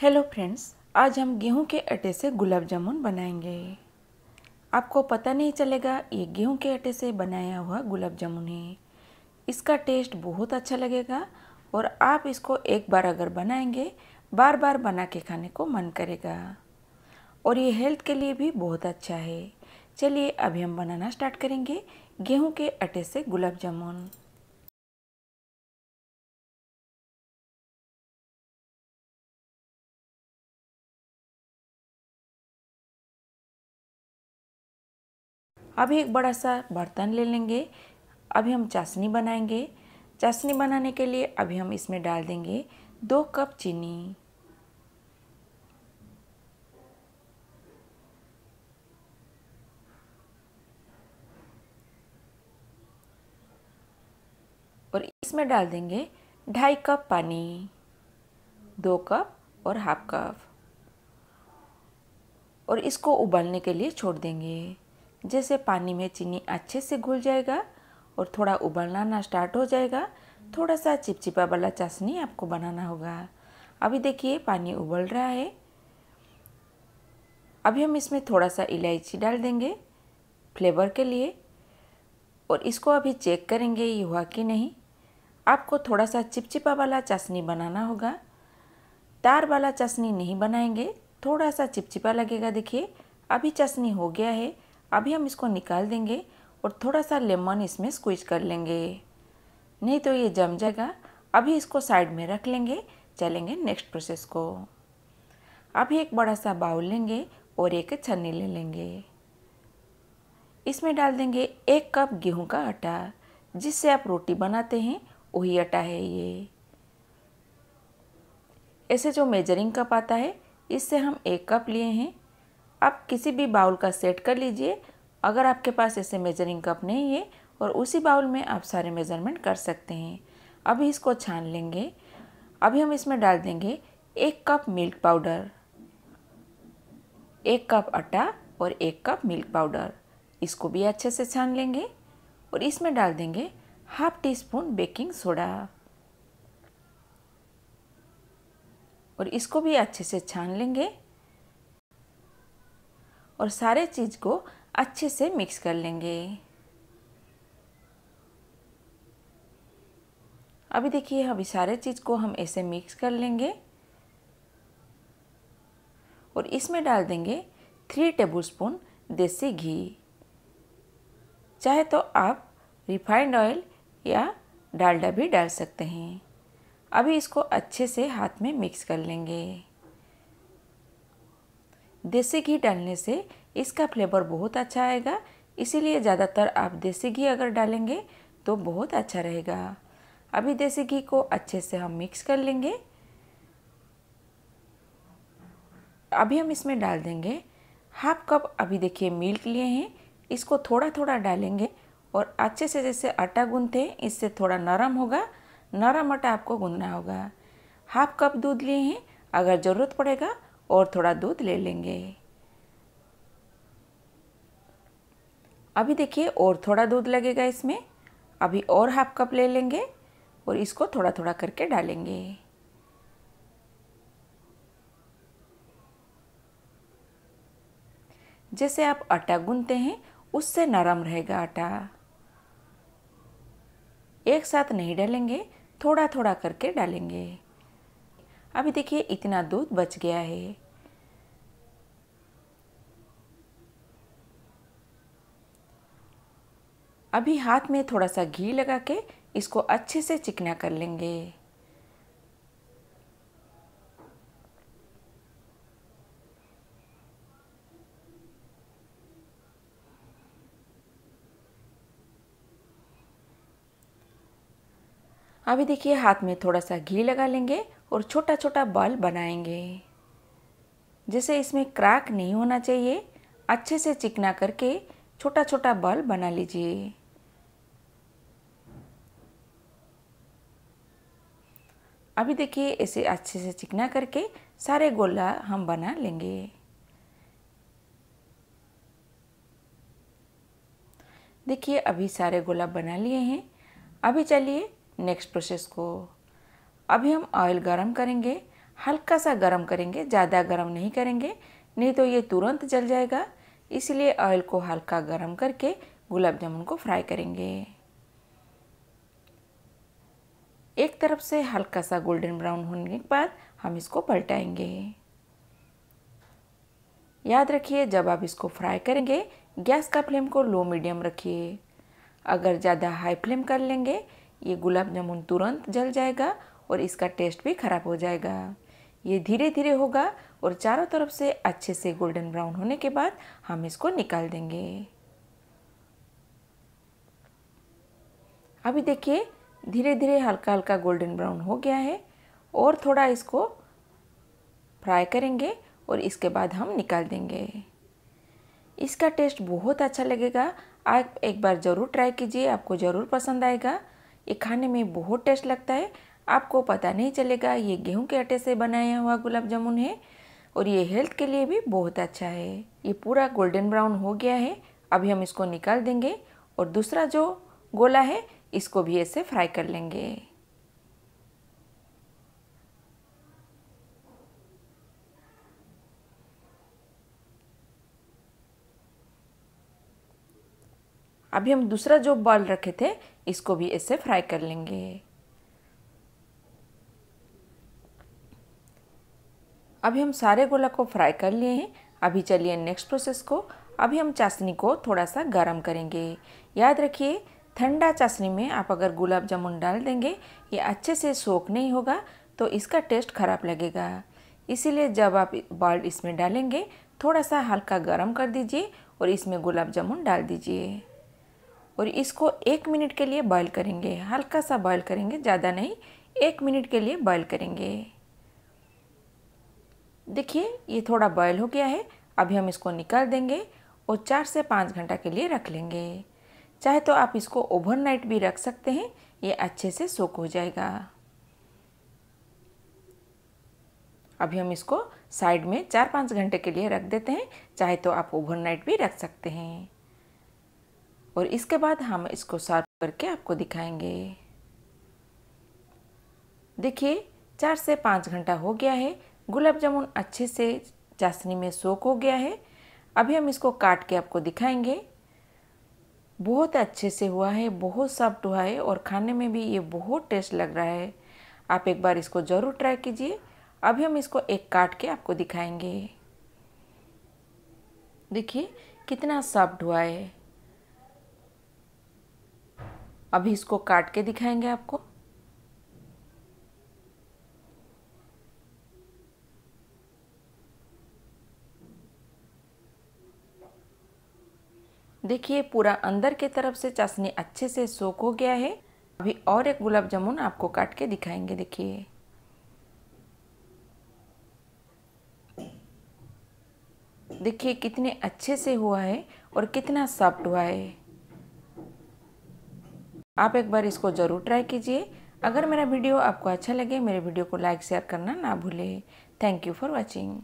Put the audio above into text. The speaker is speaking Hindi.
हेलो फ्रेंड्स आज हम गेहूं के आटे से गुलाब जामुन बनाएंगे आपको पता नहीं चलेगा ये गेहूं के आटे से बनाया हुआ गुलाब जामुन है इसका टेस्ट बहुत अच्छा लगेगा और आप इसको एक बार अगर बनाएंगे बार बार बना के खाने को मन करेगा और ये हेल्थ के लिए भी बहुत अच्छा है चलिए अभी हम बनाना स्टार्ट करेंगे गेहूं के आटे से गुलाब जामुन अभी एक बड़ा सा बर्तन ले लेंगे अभी हम चाशनी बनाएंगे चाशनी बनाने के लिए अभी हम इसमें डाल देंगे दो कप चीनी और इसमें डाल देंगे ढाई कप पानी दो कप और हाफ कप और इसको उबालने के लिए छोड़ देंगे जैसे पानी में चीनी अच्छे से घुल जाएगा और थोड़ा उबलना स्टार्ट हो जाएगा थोड़ा सा चिपचिपा वाला चाशनी आपको बनाना होगा अभी देखिए पानी उबल रहा है अभी हम इसमें थोड़ा सा इलायची डाल देंगे फ्लेवर के लिए और इसको अभी चेक करेंगे ये हुआ कि नहीं आपको थोड़ा सा चिपचिपा वाला चाशनी बनाना होगा तार वाला चाशनी नहीं बनाएंगे थोड़ा सा चिपचिपा लगेगा देखिए अभी चाशनी हो गया है अभी हम इसको निकाल देंगे और थोड़ा सा लेमन इसमें स्क्विज कर लेंगे नहीं तो ये जम जाएगा अभी इसको साइड में रख लेंगे चलेंगे नेक्स्ट प्रोसेस को अभी एक बड़ा सा बाउल लेंगे और एक छन्नी ले लेंगे इसमें डाल देंगे एक कप गेहूं का आटा जिससे आप रोटी बनाते हैं वही आटा है ये ऐसे जो मेजरिंग कप आता है इससे हम एक कप लिए हैं आप किसी भी बाउल का सेट कर लीजिए अगर आपके पास ऐसे मेजरिंग कप नहीं है और उसी बाउल में आप सारे मेज़रमेंट कर सकते हैं अभी इसको छान लेंगे अभी हम इसमें डाल देंगे एक कप मिल्क पाउडर एक कप आटा और एक कप मिल्क पाउडर इसको भी अच्छे से छान लेंगे और इसमें डाल देंगे half teaspoon baking soda और इसको भी अच्छे से छान लेंगे और सारे चीज़ को अच्छे से मिक्स कर लेंगे अभी देखिए अभी सारे चीज़ को हम ऐसे मिक्स कर लेंगे और इसमें डाल देंगे थ्री टेबलस्पून देसी घी चाहे तो आप रिफाइंड ऑयल या डालडा भी डाल सकते हैं अभी इसको अच्छे से हाथ में मिक्स कर लेंगे देसी घी डालने से इसका फ्लेवर बहुत अच्छा आएगा इसीलिए ज़्यादातर आप देसी घी अगर डालेंगे तो बहुत अच्छा रहेगा अभी देसी घी को अच्छे से हम मिक्स कर लेंगे अभी हम इसमें डाल देंगे हाफ कप अभी देखिए मिल्क लिए हैं इसको थोड़ा थोड़ा डालेंगे और अच्छे से जैसे आटा गूंथे हैं इससे थोड़ा नरम होगा नरम आटा आपको गूंदना होगा हाफ कप दूध लिए हैं अगर ज़रूरत पड़ेगा और थोड़ा दूध ले लेंगे अभी देखिए और थोड़ा दूध लगेगा इसमें अभी और हाफ कप ले लेंगे और इसको थोड़ा थोड़ा करके डालेंगे जैसे आप आटा गूंथते हैं उससे नरम रहेगा आटा एक साथ नहीं डालेंगे थोड़ा थोड़ा करके डालेंगे अभी देखिए इतना दूध बच गया है अभी हाथ में थोड़ा सा घी लगा के इसको अच्छे से चिकना कर लेंगे अभी देखिए हाथ में थोड़ा सा घी लगा लेंगे और छोटा छोटा बॉल बनाएंगे जैसे इसमें क्रैक नहीं होना चाहिए अच्छे से चिकना करके छोटा छोटा बॉल बना लीजिए अभी देखिए इसे अच्छे से चिकना करके सारे गोला हम बना लेंगे देखिए अभी सारे गोला बना लिए हैं अभी चलिए नेक्स्ट प्रोसेस को अभी हम ऑयल गरम करेंगे हल्का सा गरम करेंगे ज़्यादा गरम नहीं करेंगे नहीं तो ये तुरंत जल जाएगा इसलिए ऑयल को हल्का गरम करके गुलाब जामुन को फ्राई करेंगे एक तरफ से हल्का सा गोल्डन ब्राउन होने के बाद हम इसको पलटाएंगे याद रखिए जब आप इसको फ्राई करेंगे गैस का फ्लेम को लो मीडियम रखिए अगर ज़्यादा हाई फ्लेम कर लेंगे ये गुलाब जामुन तुरंत जल जाएगा और इसका टेस्ट भी ख़राब हो जाएगा ये धीरे धीरे होगा और चारों तरफ से अच्छे से गोल्डन ब्राउन होने के बाद हम इसको निकाल देंगे अभी देखिए धीरे धीरे हल्का हल्का गोल्डन ब्राउन हो गया है और थोड़ा इसको फ्राई करेंगे और इसके बाद हम निकाल देंगे इसका टेस्ट बहुत अच्छा लगेगा आप एक बार ज़रूर ट्राई कीजिए आपको ज़रूर पसंद आएगा ये खाने में बहुत टेस्ट लगता है आपको पता नहीं चलेगा ये गेहूं के आटे से बनाया हुआ गुलाब जामुन है और ये हेल्थ के लिए भी बहुत अच्छा है ये पूरा गोल्डन ब्राउन हो गया है अभी हम इसको निकाल देंगे और दूसरा जो गोला है इसको भी ऐसे फ्राई कर लेंगे अभी हम दूसरा जो बॉल रखे थे इसको भी ऐसे फ्राई कर लेंगे अभी हम सारे गोला को फ्राई कर लिए हैं अभी चलिए नेक्स्ट प्रोसेस को अभी हम चाशनी को थोड़ा सा गर्म करेंगे याद रखिए ठंडा चाशनी में आप अगर गुलाब जामुन डाल देंगे ये अच्छे से सोख नहीं होगा तो इसका टेस्ट ख़राब लगेगा इसीलिए जब आप बॉल इसमें डालेंगे थोड़ा सा हल्का गर्म कर दीजिए और इसमें गुलाब जामुन डाल दीजिए और इसको एक मिनट के लिए बॉयल करेंगे हल्का सा बॉयल करेंगे ज़्यादा नहीं एक मिनट के लिए बॉयल करेंगे देखिए ये थोड़ा बॉयल हो गया है अभी हम इसको निकाल देंगे और चार से पाँच घंटा के लिए रख लेंगे चाहे तो आप इसको ओवरनाइट भी रख सकते हैं ये अच्छे से सोक हो जाएगा अभी हम इसको साइड में चार पाँच घंटे के लिए रख देते हैं चाहे तो आप ओवरनाइट भी रख सकते हैं और इसके बाद हम इसको सर्व करके आपको दिखाएंगे देखिए चार से पाँच घंटा हो गया है गुलाब जामुन अच्छे से चाशनी में सोख हो गया है अभी हम इसको काट के आपको दिखाएंगे बहुत अच्छे से हुआ है बहुत सॉफ्ट हुआ है और खाने में भी ये बहुत टेस्ट लग रहा है आप एक बार इसको ज़रूर ट्राई कीजिए अभी हम इसको एक काट के आपको दिखाएंगे देखिए कितना सॉफ्ट हुआ है अभी इसको काट के दिखाएंगे आपको देखिए पूरा अंदर के तरफ से चाशनी अच्छे से सोख हो गया है अभी और एक गुलाब जामुन आपको काट के दिखाएंगे देखिए देखिए कितने अच्छे से हुआ है और कितना सॉफ्ट हुआ है आप एक बार इसको ज़रूर ट्राई कीजिए अगर मेरा वीडियो आपको अच्छा लगे मेरे वीडियो को लाइक शेयर करना ना भूले थैंक यू फॉर वॉचिंग